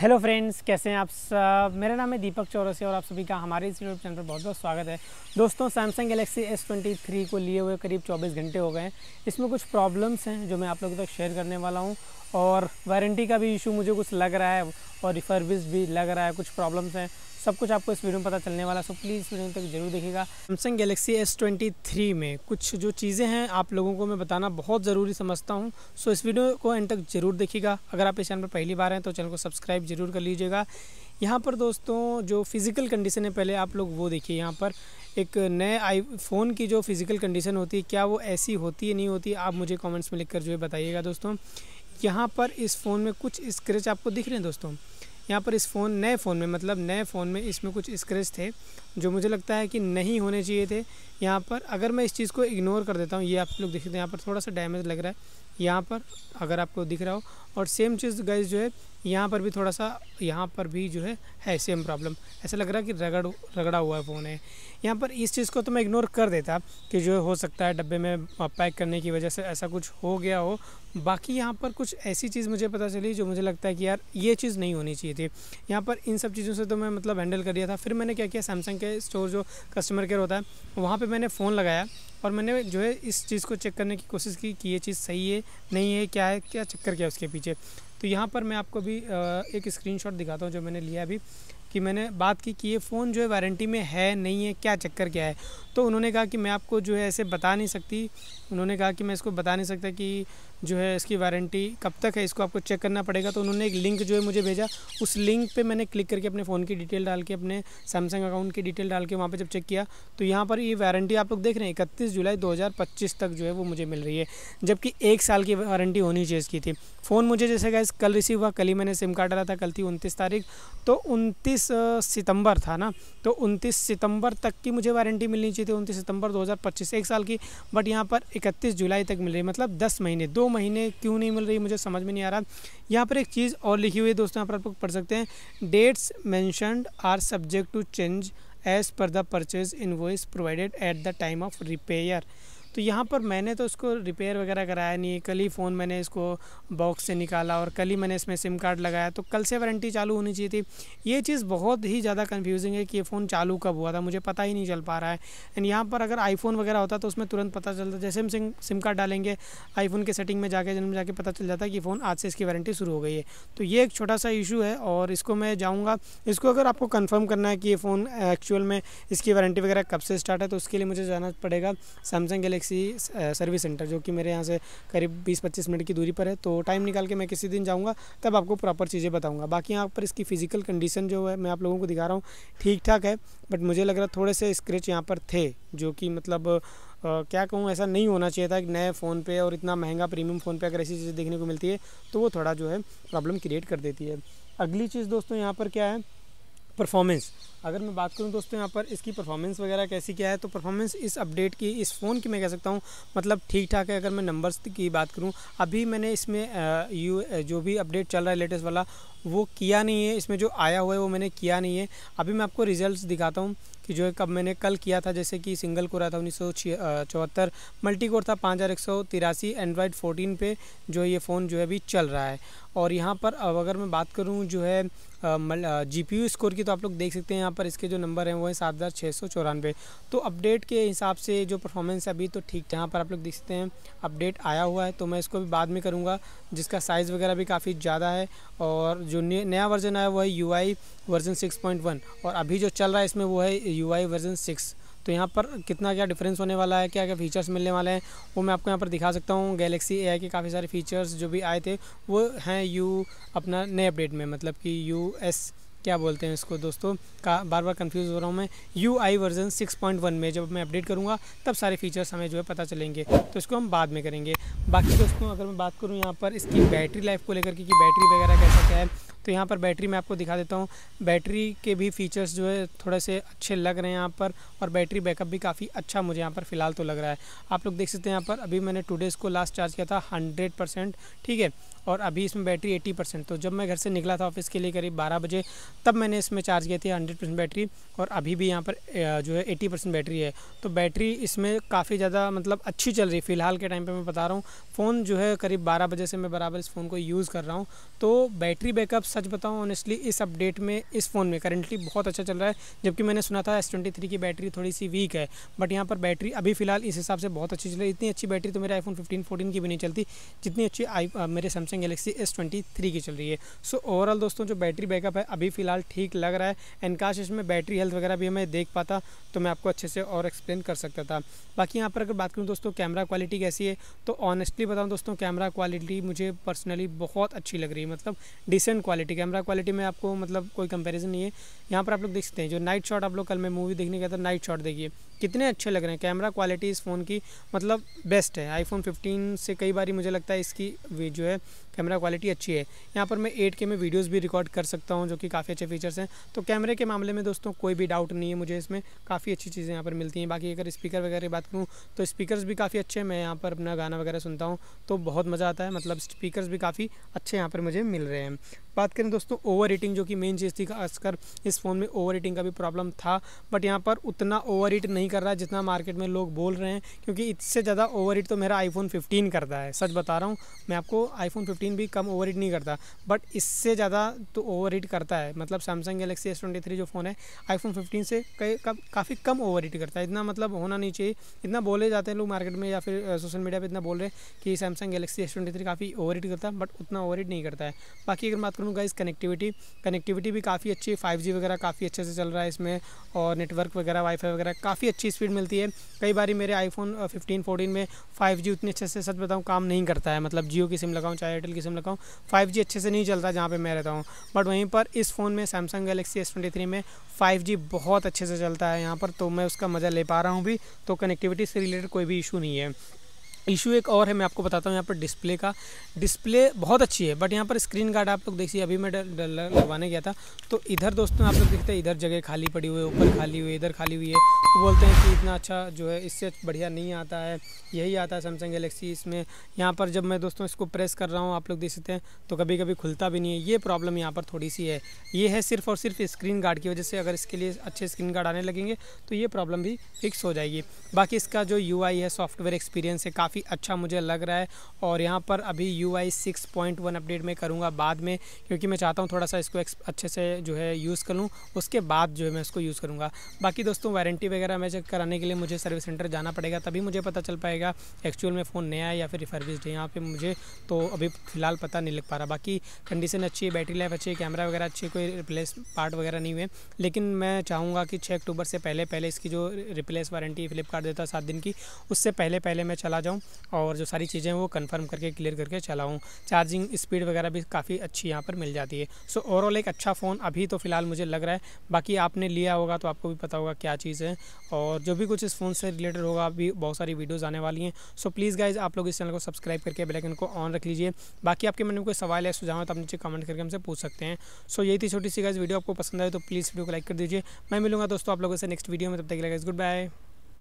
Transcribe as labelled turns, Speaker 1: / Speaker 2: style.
Speaker 1: hello friends कैसे हैं आप सब मेरा नाम है दीपक चौरसी और आप सभी का हमारे इस यूट्यूब चैनल पर बहुत बहुत स्वागत है दोस्तों Samsung Galaxy S twenty three को लिए हुए करीब 24 घंटे हो गए हैं इसमें कुछ प्रॉब्लम्स हैं जो मैं आप लोगों तक शेयर करने वाला हूं और वारंटी का भी इशू मुझे कुछ लग रहा है और रिफरविज भी लग रहा है कुछ प्रॉब्लम्स हैं सब कुछ आपको इस वीडियो में पता चलने वाला है सो प्लीज़ वीडियो तक जरूर देखिएगा Samsung Galaxy S twenty three में कुछ जो चीज़ें हैं आप लोगों को मैं बताना बहुत ज़रूरी समझता हूँ सो इस वीडियो को एंड तक जरूर देखिएगा अगर आप इस चैनल पर पहली बार हैं तो चैनल को सब्सक्राइब जरूर कर लीजिएगा यहाँ पर दोस्तों जो फिज़िकल कंडीशन है पहले आप लोग वो देखिए यहाँ पर एक नए आईफोन की जो फिज़िकल कंडीशन होती है क्या वो ऐसी होती है नहीं होती आप मुझे कमेंट्स में लिखकर जो है बताइएगा दोस्तों यहाँ पर इस फ़ोन में कुछ स्क्रैच आपको दिख रहे हैं दोस्तों यहाँ पर इस फ़ोन नए फ़ोन में मतलब नए फ़ोन में इसमें कुछ स्क्रैच थे जो मुझे लगता है कि नहीं होने चाहिए थे यहाँ पर अगर मैं इस चीज़ को इग्नोर कर देता हूँ ये आप लोग देखते हैं यहाँ पर थोड़ा सा डैमेज लग रहा है यहाँ पर अगर आपको दिख रहा हो और सेम चीज़ गैस जो है यहाँ पर भी थोड़ा सा यहाँ पर भी जो है है सेम प्रॉब्लम ऐसा लग रहा है कि रगड़ रगड़ा हुआ है फ़ोन है यहाँ पर इस चीज़ को तो मैं इग्नोर कर देता कि जो हो सकता है डब्बे में पैक करने की वजह से ऐसा कुछ हो गया हो बाकी यहाँ पर कुछ ऐसी चीज़ मुझे पता चली जो मुझे लगता है कि यार ये चीज़ नहीं होनी चाहिए थी यहाँ पर इन सब चीज़ों से तो मैं मतलब हैंडल कर दिया था फिर मैंने क्या किया सैमसंग के स्टोर जो कस्टमर केयर होता है वहाँ पर मैंने फ़ोन लगाया और मैंने जो है इस चीज़ को चेक करने की कोशिश की कि ये चीज़ सही है नहीं है क्या है क्या चक्कर क्या उसके पीछे तो यहाँ पर मैं आपको भी एक स्क्रीनशॉट दिखाता हूँ जो मैंने लिया अभी कि मैंने बात की कि ये फ़ोन जो है वारंटी में है नहीं है क्या चक्कर क्या है तो उन्होंने कहा कि मैं आपको जो है ऐसे बता नहीं सकती उन्होंने कहा कि मैं इसको बता नहीं सकता कि जो है इसकी वारंटी कब तक है इसको आपको चेक करना पड़ेगा तो उन्होंने एक लिंक जो है मुझे भेजा उस लिंक पे मैंने क्लिक करके अपने फ़ोन की डिटेल डाल के अपने सैमसंग अकाउंट की डिटेल डाल के वहाँ पे जब चेक किया तो यहाँ पर ये वारंटी आप लोग देख रहे हैं इकतीस जुलाई 2025 तक जो है वो मुझे मिल रही है जबकि एक साल की वारंटी होनी चाहिए इसकी थी फ़ोन मुझे जैसे गैस कल रिसीव हुआ कल ही मैंने सिम कार्ड डाला था कल थी उनतीस तारीख तो उनतीस सितम्बर था ना तो उनतीस सितम्बर तक की मुझे वारंटी मिलनी चाहिए थी उनतीस सितम्बर दो एक साल की बट यहाँ पर इकतीस जुलाई तक मिल रही है मतलब दस महीने दो महीने क्यों नहीं मिल रही मुझे समझ में नहीं आ रहा यहाँ पर एक चीज़ और लिखी हुई है दोस्तों यहाँ पर आप पढ़ सकते हैं dates mentioned are subject to change as per the purchase invoice provided at the time of repair तो यहाँ पर मैंने तो उसको रिपेयर वगैरह कराया नहीं कल ही फ़ोन मैंने इसको बॉक्स से निकाला और कल ही मैंने इसमें सिम कार्ड लगाया तो कल से वारंटी चालू होनी चाहिए थी ये चीज़ बहुत ही ज़्यादा कन्फ्यूजिंग है कि ये फ़ोन चालू कब हुआ था मुझे पता ही नहीं चल पा रहा है एंड यहाँ पर अगर आईफोन वगैरह होता तो उसमें तुरंत पता चलता जैसे हम सिम कार्ड डालेंगे आईफोन के सेटिंग में जाके जन्म जाके पता चल जाता है कि फ़ोन आज से इसकी वारंटी शुरू हो गई है तो ये एक छोटा सा इशू है और इसको मैं जाऊँगा इसको अगर आपको कन्फर्म करना है कि ये फ़ोन एक्चुअल में इसकी वारंटी वगैरह कब से स्टार्ट है तो उसके लिए मुझे जाना पड़ेगा सैमसंग गलेक्सी टैक्सी सर्विस सेंटर जो कि मेरे यहाँ से करीब बीस पच्चीस मिनट की दूरी पर है तो टाइम निकाल के मैं किसी दिन जाऊँगा तब आपको प्रॉपर चीज़ें बताऊँगा बाकी यहाँ पर इसकी फिजिकल कंडीशन जो है मैं आप लोगों को दिखा रहा हूँ ठीक ठाक है बट मुझे लग रहा थोड़े से स्क्रेच यहाँ पर थे जो कि मतलब Uh, क्या कहूँ ऐसा नहीं होना चाहिए था कि नए फ़ोन पे और इतना महंगा प्रीमियम फ़ोन पे अगर ऐसी चीज़ें देखने को मिलती है तो वो थोड़ा जो है प्रॉब्लम क्रिएट कर देती है अगली चीज़ दोस्तों यहाँ पर क्या है परफॉर्मेंस अगर मैं बात करूं दोस्तों यहाँ पर इसकी परफॉर्मेंस वगैरह कैसी क्या है तो परफॉर्मेंस इस अपडेट की इस फ़ोन की मैं कह सकता हूँ मतलब ठीक ठाक है अगर मैं नंबर्स की बात करूँ अभी मैंने इसमें यू जो भी अपडेट चल रहा है लेटेस्ट वाला वो किया नहीं है इसमें जो आया हुआ है वो मैंने किया नहीं है अभी मैं आपको रिजल्ट्स दिखाता हूँ कि जो है कब मैंने कल किया था जैसे कि सिंगल कोरा था उन्नीस सौ चौहत्तर मल्टी कोर था पाँच हज़ार एक सौ तिरासी एंड्रॉयड फोर्टीन पे जो ये फ़ोन जो है अभी चल रहा है और यहाँ पर अब अगर मैं बात करूँ जो है जी पी यू स्कोर की तो आप लोग देख सकते हैं यहाँ पर इसके जो नंबर हैं वो है सात हज़ार छः सौ चौरानवे तो अपडेट के हिसाब से जो परफॉर्मेंस है अभी तो ठीक यहाँ पर आप लोग देख सकते हैं अपडेट आया हुआ है तो मैं इसको भी बाद में करूँगा जिसका साइज़ वगैरह भी काफ़ी ज़्यादा है और जो जो नया वर्जन आया वो है यू वर्जन 6.1 और अभी जो चल रहा है इसमें वो है यू वर्जन 6 तो यहाँ पर कितना क्या डिफरेंस होने वाला है क्या क्या फीचर्स मिलने वाले हैं वो मैं आपको यहाँ पर दिखा सकता हूँ गैलेक्सी ए के काफ़ी सारे फीचर्स जो भी आए थे वो हैं यू अपना नए अपडेट में मतलब कि यू एस क्या बोलते हैं इसको दोस्तों का बार बार कंफ्यूज हो रहा हूँ मैं U I version six point one में जब मैं अपडेट करूँगा तब सारे फीचर्स हमें जो है पता चलेंगे तो इसको हम बाद में करेंगे बाकी दोस्तों अगर मैं बात करूँ यहाँ पर इसकी बैटरी लाइफ को लेकर के कि बैटरी वगैरह कैसा क्या है तो यहाँ पर बैटरी मैं आपको दिखा देता हूँ बैटरी के भी फीचर्स जो है थोड़े से अच्छे लग रहे हैं यहाँ पर और बैटरी बैकअप भी काफ़ी अच्छा मुझे यहाँ पर फ़िलहाल तो लग रहा है आप लोग देख सकते हैं यहाँ पर अभी मैंने टू डेज़ को लास्ट चार्ज किया था हंड्रेड परसेंट ठीक है और अभी इसमें बैटरी 80 परसेंट तो जब मैं घर से निकला था ऑफिस के लिए करीब बारह बजे तब मैंने इसमें चार्ज किया थी हंड्रेड परसेंट बैटरी और अभी भी यहाँ पर जो है 80 परसेंट बैटरी है तो बैटरी इसमें काफ़ी ज़्यादा मतलब अच्छी चल रही फ़िलहाल के टाइम पर मैं बता रहा हूँ फ़ोन जो है करीब बारह बजे से मैं बराबर इस फ़ोन को यूज़ कर रहा हूँ तो बैटरी बैकअप सच बताऊँ ऑनेस्टली इस अपडेट में इस फ़ोन में करेंटली बहुत अच्छा चल रहा है जबकि मैंने सुना था एस ट्वेंटी थ्री की बैटरी थोड़ी सी वीक है बट यहाँ पर बैटरी अभी फ़िलहाल इस हिसाब से बहुत अच्छी चल रही है इतनी अच्छी बैटरी तो मेरे आईफोन फिफ्टीन फोर्टीन की भी नहीं चलती जितनी अच्छी आई मेरे Samsung Samsung Galaxy S twenty three की चल रही है सो ओवरऑल दोस्तों जो बैटरी बैकअप है अभी फिलहाल ठीक लग रहा है एंड काश इसमें बैटरी हेल्थ वगैरह भी मैं देख पाता तो मैं आपको अच्छे से और एक्सप्लेन कर सकता था बाकी यहाँ पर अगर बात करूँ दोस्तों कैमरा क्वालिटी कैसी है तो ऑनेस्टली बताऊँ दोस्तों कैमरा क्वालिटी मुझे पर्सनली बहुत अच्छी लग रही है मतलब डिसेंट क्वालिटी कैमरा क्वालिटी में आपको मतलब कोई कंपेरिजन नहीं है यहाँ पर आप लोग देख सकते हैं जो नाइट शॉट आप लोग कल मैं मूवी देखने गया था नाइट शॉट देखिए कितने अच्छे लग रहे हैं कैमरा क्वालिटी इस फ़ोन की मतलब बेस्ट है आईफोन 15 से कई बार मुझे लगता है इसकी जो है कैमरा क्वालिटी अच्छी है यहाँ पर मैं एट के में वीडियोज़ भी रिकॉर्ड कर सकता हूँ जो कि काफ़ी अच्छे फीचर्स हैं तो कैमरे के मामले में दोस्तों कोई भी डाउट नहीं है मुझे इसमें काफ़ी अच्छी चीज़ें यहाँ पर मिलती हैं बाकी अगर स्पीकर वगैरह की बात करूँ तो स्पीकर्स भी काफ़ी अच्छे हैं मैं यहाँ पर अपना गाना वगैरह सुनता हूँ तो बहुत मज़ा आता है मतलब स्पीकर्स भी काफ़ी अच्छे यहाँ पर मुझे मिल रहे हैं बात करें दोस्तों ओवर हीटिंग जो कि मेन चीज़ थी खासकर इस फ़ोन में ओवर हीटिंग का भी प्रॉब्लम था बट यहाँ पर उतना ओवर हीट नहीं कर रहा है जितना मार्केट में लोग बोल रहे हैं क्योंकि इससे ज़्यादा ओवर हीट तो मेरा आईफोन 15 करता है सच बता रहा हूँ मैं आपको आईफोन 15 फिफ्टीन भी कम ओवर नहीं करता बट इससे ज़्यादा तो ओवर करता है मतलब सैमसंग गैलेक्सी एस थ्री जो फ़ोन है आईफोन फिफ्टीन से कई काफ़ी कम ओवर करता है इतना मतलब होना नहीं चाहिए इतना बोले जाते हैं लोग मार्केट में या फिर सोशल मीडिया पर इतना बोल रहे हैं कि Samsung Galaxy S twenty three काफ़ी ओवर करता है बट उतना ओवर नहीं करता है बाकी अगर बात करूँगा इस कनेक्टिविटी कनेक्टिविटी भी काफ़ी अच्छी है फाइव वगैरह काफ़ी अच्छे से चल रहा है इसमें और नेटवर्क वगैरह वाईफाई वगैरह काफ़ी अच्छी स्पीड मिलती है कई बार मेरे आईफोन फिफ्टीन फोर्टीन में फाइव उतने अच्छे से सच बताऊँ काम नहीं करता है मतलब जियो की सिम लगाऊँ चाहे एयरटेल सिम लगाऊँ फाइव जी अच्छे से नहीं चलता जहाँ पर मैं रहता हूँ बट वहीं पर इस फ़ोन में Samsung Galaxy S twenty three में फाइव जी बहुत अच्छे से चलता है यहाँ पर तो मैं उसका मज़ा ले पा रहा हूँ भी तो कनेक्टिविटी से रिलेटेड कोई भी इशू नहीं है इशू एक और है मैं आपको बताता हूँ यहाँ पर डिस्प्ले का डिस्प्ले बहुत अच्छी है बट यहाँ पर स्क्रीन गार्ड आप लोग देखिए अभी मैं लगवाने गया था तो इधर दोस्तों आप लोग देखते हैं इधर जगह खाली पड़ी हुई है ऊपर खाली हुई है इधर खाली हुई है तो बोलते हैं कि इतना अच्छा जो है इससे बढ़िया नहीं आता है यही आता है सैमसंग गलेक्सी इसमें यहाँ पर जब मैं दोस्तों इसको प्रेस कर रहा हूँ आप लोग देख सकते हैं तो कभी कभी खुलता भी नहीं है ये प्रॉब्लम यहाँ पर थोड़ी सी है ये है सिर्फ और सिर्फ स्क्रीन गार्ड की वजह से अगर इसके लिए अच्छे स्क्रीन गार्ड आने लगेंगे तो ये प्रॉब्लम भी फिक्स हो जाएगी बाकी इसका जो यू है सॉफ्टवेयर एक्सपीरियंस है काफ़ी काफ़ी अच्छा मुझे लग रहा है और यहाँ पर अभी U I six point one update में करूँगा बाद में क्योंकि मैं चाहता हूँ थोड़ा सा इसको अच्छे से जो है यूज़ कर लूँ उसके बाद जो है मैं इसको यूज़ करूँगा बाकी दोस्तों वारंटी वगैरह मैं चेक कराने के लिए मुझे सर्विस सेंटर जाना पड़ेगा तभी मुझे पता चल पाएगा एक्चुअल में फ़ोन नया है या फिर रिफर्बिस्ड है यहाँ पर मुझे तो अभी फ़िलहाल पता नहीं लग पा रहा बाकी कंडीशन अच्छी है बैटरी लाइफ अच्छी है कैमरा वगैरह अच्छी कोई रिप्लेस पार्ट वगैरह नहीं हुए लेकिन मैं चाहूँगा कि छः अक्टूबर से पहले पहले इसकी जो रिप्लेस वारंटी फ्लिपकार्ट देता है सात दिन की उससे पहले पहले मैं चला जाऊँ और जो सारी चीज़ें वो कंफर्म करके क्लियर करके चलाऊँ चार्जिंग स्पीड वगैरह भी काफ़ी अच्छी यहाँ पर मिल जाती है सो ओवरऑल एक अच्छा फ़ोन अभी तो फ़िलहाल मुझे लग रहा है बाकी आपने लिया होगा तो आपको भी पता होगा क्या चीज़ है और जो भी कुछ इस फ़ोन से रिलेटेड होगा अभी बहुत सारी वीडियोज़ आने वाली हैं सो प्लीज़ गाइज़ आप लोग इस चैनल को सब्सक्राइब करके बेलाइकन को ऑन रख लीजिए बाकी आपके मन में कोई सवाल है सुझाव तो आप नीचे कमेंट करके हमसे पूछ सकते हैं सो यही थी छोटी सी गाइज़ वीडियो आपको पसंद आए तो प्लीज़ वीडियो को लाइक कर दीजिए मैं मिलूंगा दोस्तों आप लोगों से नेक्स्ट वीडियो में तब तक लगा गुड बाय